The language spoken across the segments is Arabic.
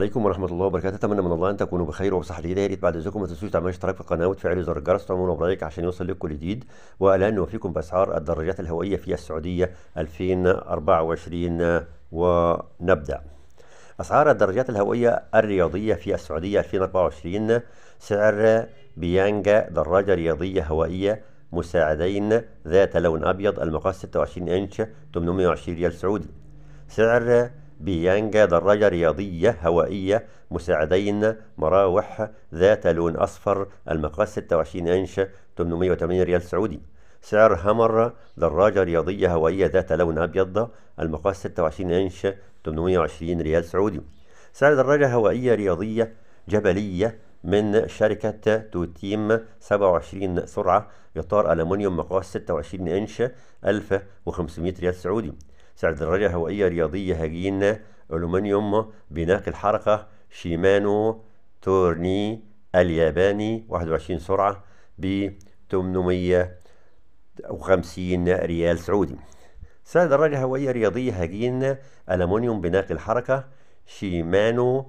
عليكم ورحمه الله وبركاته اتمنى من الله ان تكونوا بخير وبصحه جيده يا ريت بعد اذنكم ما تنسوش تعملوا اشتراك في القناه وتفعلوا زر الجرس وتعملوا لايك عشان يوصل لكم جديد والان نوفيكم باسعار الدراجات الهوائيه في السعوديه 2024 ونبدا اسعار الدراجات الهوائيه الرياضيه في السعوديه 2024 سعر بيانجا دراجه رياضيه هوائيه مساعدين ذات لون ابيض المقاس 26 انش 820 ريال سعودي سعر بيانجا دراجة رياضية هوائية مساعدين مراوح ذات لون أصفر المقاس 26 إنش 880 ريال سعودي سعر هامر دراجة رياضية هوائية ذات لون أبيض المقاس 26 إنش 820 ريال سعودي سعر دراجة هوائية رياضية جبلية من شركة توتيم 27 سرعة إطار ألمنيوم مقاس 26 إنش 1500 ريال سعودي سعر دراجة هوائية رياضية هجين ألومنيوم بناقل حركة شيمانو تورني الياباني 21 سرعة ب 850 ريال سعودي سعر دراجة هوائية رياضية هجين ألومنيوم بناقل حركة شيمانو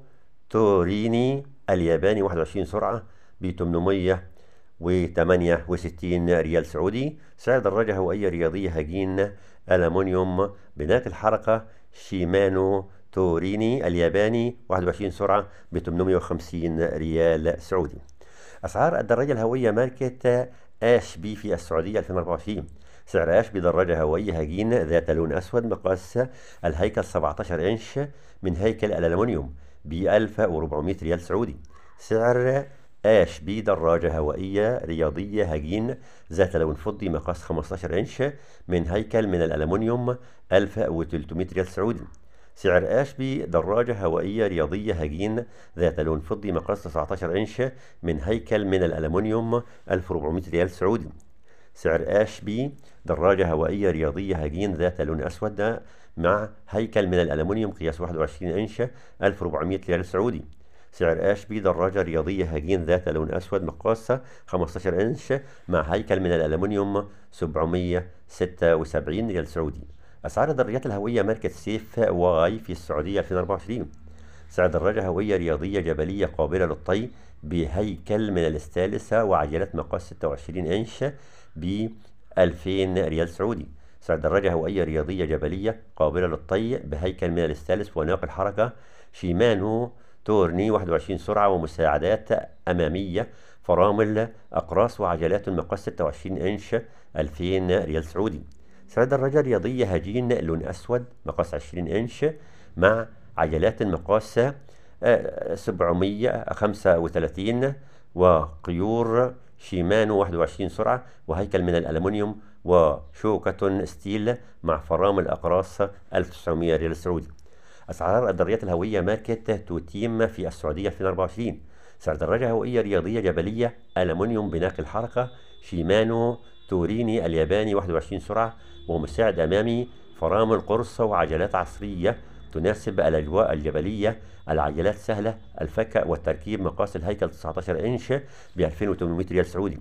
توريني الياباني 21 سرعة ب و68 ريال سعودي سعر دراجة هوائية رياضية هجين ألمونيوم بنات الحركة شيمانو توريني الياباني 21 سرعة ب 850 ريال سعودي أسعار الدراجة الهوية ماركة آش بي في السعودية 2024 سعر آش دراجة هوائية هجين ذات لون أسود مقاس الهيكل 17 إنش من هيكل الألمونيوم ب 1400 ريال سعودي سعر آش بي دراجة هوائية رياضية هجين ذات لون فضي مقاس 15 إنش من هيكل من الألمنيوم 1300 ريال سعودي سعر آش بي دراجة هوائية رياضية هجين ذات لون فضي مقاس 19 إنش من هيكل من الألمنيوم 1400 ريال سعودي سعر آش بي دراجة هوائية رياضية هجين ذات لون أسود مع هيكل من الألمنيوم قياس 21 إنش 1400 ريال سعودي سعر بي دراجة رياضية هجين ذات لون أسود مقاسها 15 إنش مع هيكل من الألمنيوم 776 ريال سعودي أسعار الدراجات الهوية ماركة سيف واي في السعودية 2024 سعر دراجة هوية رياضية جبلية قابلة للطي بهيكل من الاستالسة وعجلات مقاس 26 إنش ب 2000 ريال سعودي سعر دراجة هوائية رياضية جبلية قابلة للطي بهيكل من الاستالس وناقل حركة شيمانو تورني 21 سرعة ومساعدات أمامية فرامل أقراص وعجلات مقاس 26 إنش 2000 ريال سعودي سعر دراجة رياضية هجين لون أسود مقاس 20 إنش مع عجلات مقاس 735 آه، وقيور شيمانو 21 سرعة وهيكل من الألمنيوم وشوكة ستيل مع فرامل أقراص 1900 ريال سعودي أسعار الدراجات الهوية ماركت توتيم في السعودية 2024 سعر دراجة هوائية رياضية جبلية ألمنيوم بناقل حركة شيمانو توريني الياباني 21 سرعة ومساعد أمامي فرامل قرص وعجلات عصرية تناسب الأجواء الجبلية العجلات سهلة الفك والتركيب مقاس الهيكل 19 إنش ب 2800 ريال سعودي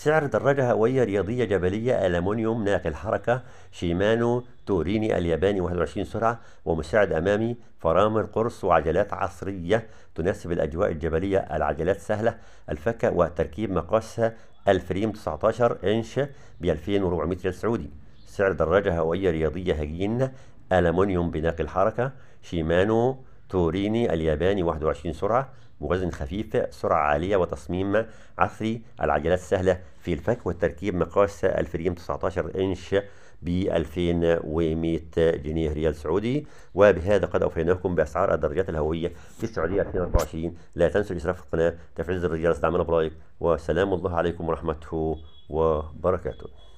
سعر دراجة هوائية رياضية جبلية ألمونيوم ناقل حركة شيمانو توريني الياباني 21 سرعة ومساعد أمامي فرامل قرص وعجلات عصرية تناسب الأجواء الجبلية العجلات سهلة الفكة وتركيب مقاسها الفريم 19 إنش ب 2400 ريال سعودي سعر دراجة هوائية رياضية هجين ألمونيوم بناقل حركة شيمانو توريني الياباني 21 سرعة بوزن خفيف سرعة عالية وتصميم عصري العجلات سهلة في الفك والتركيب مقاس الفريم 19 إنش ب 2100 جنيه ريال سعودي وبهذا قد أوفيناكم بأسعار الدرجات الهوية في السعودية 2024 لا تنسوا الإشتراك في القناة تفعيل زر الجرس دعمنا برايك وسلام الله عليكم ورحمته وبركاته